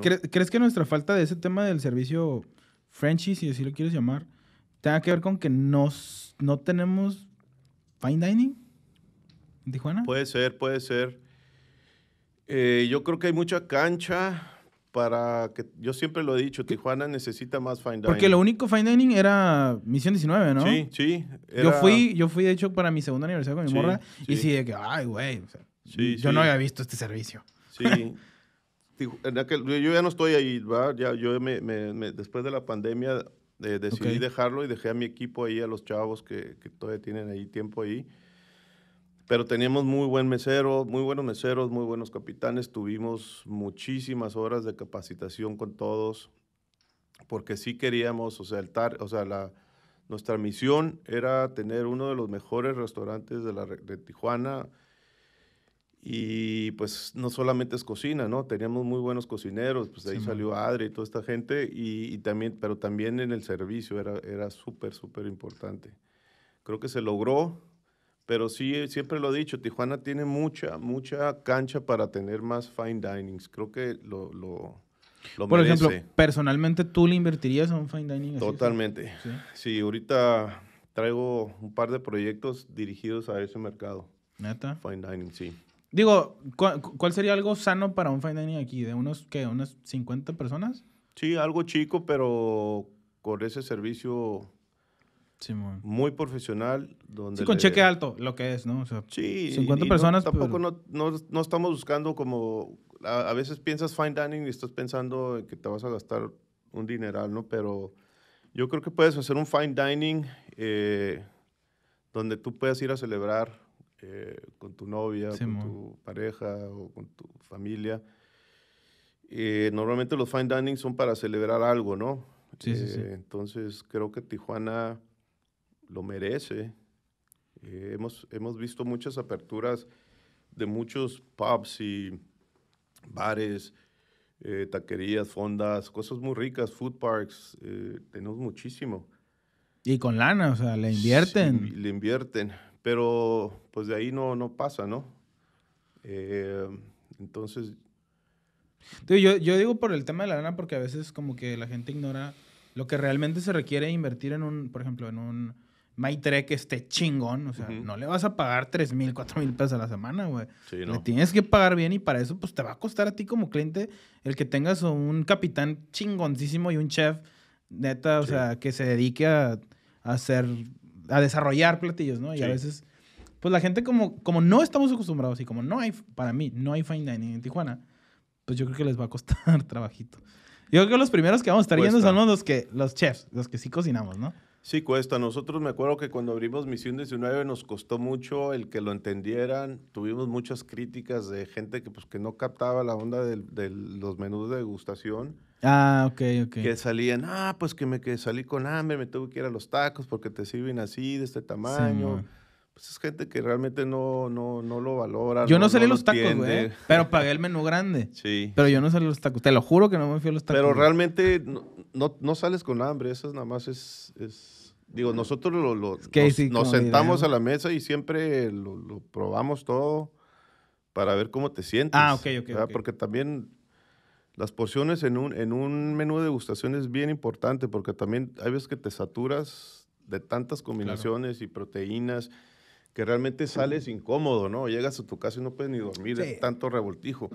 ¿Crees que nuestra falta de ese tema del servicio Frenchy, si así lo quieres llamar, tenga que ver con que nos, no tenemos fine dining en Tijuana? Puede ser, puede ser. Eh, yo creo que hay mucha cancha para que yo siempre lo he dicho, Tijuana necesita más fine dining. Porque lo único fine dining era Misión 19, ¿no? Sí, sí. Yo fui, yo fui de hecho para mi segundo aniversario con mi morra y sí de que ay, güey, yo no había visto este servicio. Sí. yo ya no estoy ahí, Ya, yo después de la pandemia eh, decidí dejarlo y dejé a mi equipo ahí, a los chavos que, todavía tienen ahí tiempo ahí. Pero teníamos muy buen mesero, muy buenos meseros, muy buenos capitanes. Tuvimos muchísimas horas de capacitación con todos, porque sí queríamos, o sea, o sea nuestra misión era tener uno de los mejores restaurantes de Tijuana, y pues no solamente es cocina, ¿no? Teníamos muy buenos cocineros, pues de ahí salió Adri y toda esta gente, y, también, pero también en el servicio era, era súper, súper importante. Creo que se logró, pero sí, eh, siempre lo he dicho, Tijuana tiene mucha, mucha cancha para tener más fine dinings. Creo que lo, lo, lo Por ejemplo, personalmente tú le invertirías a un fine dining. Totalmente. ¿Sí? ¿Sí? ahorita traigo un par de proyectos dirigidos a ese mercado. Neta. Fine dining, sí. Digo, ¿cuál, sería algo sano para un fine dining aquí? ¿De unos, qué, unas 50 personas? Sí, algo chico, pero con ese servicio muy profesional. Donde sí, con cheque alto, lo que es, ¿no? sí. 50 personas. Pues tampoco no, estamos buscando como... A, veces piensas fine dining y estás pensando que te vas a gastar un dineral, ¿no? Pero yo creo que puedes hacer un fine dining eh, donde tú puedas ir a celebrar eh, con tu novia, con tu pareja o con tu familia. Eh, normalmente los fine dining son para celebrar algo, ¿no? Sí, sí, sí. Eh, entonces creo que Tijuana lo merece. hemos, hemos visto muchas aperturas de muchos pubs y bares, taquerías, fondas, cosas muy ricas, food parks. tenemos muchísimo. Y con lana, o sea, le invierten. le invierten. Pero pues de ahí no, no pasa, ¿no? Eh, entonces... Yo, yo digo por el tema de la lana porque a veces como que la gente ignora lo que realmente se requiere invertir en un, por ejemplo, en un Maitre que esté chingón. O sea, no le vas a pagar 3 mil, 4 mil pesos a la semana, güey. no. Le tienes que pagar bien y para eso, pues te va a costar a ti como cliente el que tengas un capitán chingoncísimo y un chef, neta, o sea, que se dedique a hacer a desarrollar platillos, ¿no? Y a veces, pues la gente como, como no estamos acostumbrados y como no hay, para mí, no hay fine dining en Tijuana, pues yo creo que les va a costar trabajito. Yo creo que los primeros que vamos a estar yendo son los que, los chefs, los que sí cocinamos, ¿no? Sí, cuesta. Nosotros me acuerdo que cuando abrimos Misión 19 nos costó mucho el que lo entendieran. Tuvimos muchas críticas de gente que, pues, que no captaba la onda de los menús de degustación. Ah, ok, ok. Que salían, ah, pues que me que salí con hambre, me tuve que ir a los tacos porque te sirven así, de este tamaño. Sí, pues es gente que realmente no, no, no lo valora. Yo no, salí los tacos, güey. ¿eh? Pero pagué el menú grande. Sí. Pero yo no salí los tacos. Te lo juro que no me fui a los tacos. Pero realmente no, no sales con hambre. Esas nada más es... digo, nosotros lo, nos, sentamos a la mesa y siempre lo, probamos todo para ver cómo te sientes. Ah, ok, ok. okay. Porque también las porciones en un, en un menú de degustación es bien importante porque también hay veces que te saturas de tantas combinaciones y proteínas que realmente sales incómodo, ¿no? Llegas a tu casa y no puedes ni dormir, tanto revoltijo.